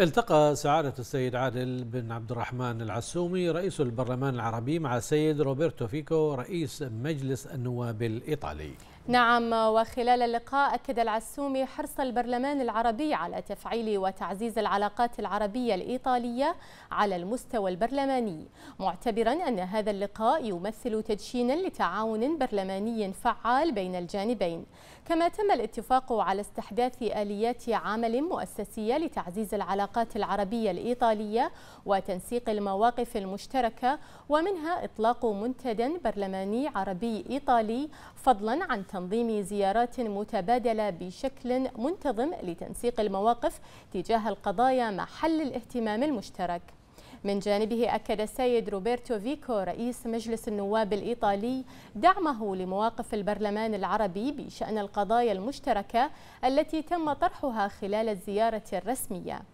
التقى سعادة السيد عادل بن عبد الرحمن العسومي رئيس البرلمان العربي مع السيد روبرتو فيكو رئيس مجلس النواب الإيطالي نعم وخلال اللقاء أكد العسومي حرص البرلمان العربي على تفعيل وتعزيز العلاقات العربية الإيطالية على المستوى البرلماني معتبرا أن هذا اللقاء يمثل تدشينا لتعاون برلماني فعال بين الجانبين كما تم الاتفاق على استحداث آليات عمل مؤسسية لتعزيز العلاقات العلاقات العربية الإيطالية وتنسيق المواقف المشتركة ومنها إطلاق منتدى برلماني عربي إيطالي فضلا عن تنظيم زيارات متبادلة بشكل منتظم لتنسيق المواقف تجاه القضايا محل الاهتمام المشترك من جانبه أكد السيد روبرتو فيكو رئيس مجلس النواب الإيطالي دعمه لمواقف البرلمان العربي بشأن القضايا المشتركة التي تم طرحها خلال الزيارة الرسمية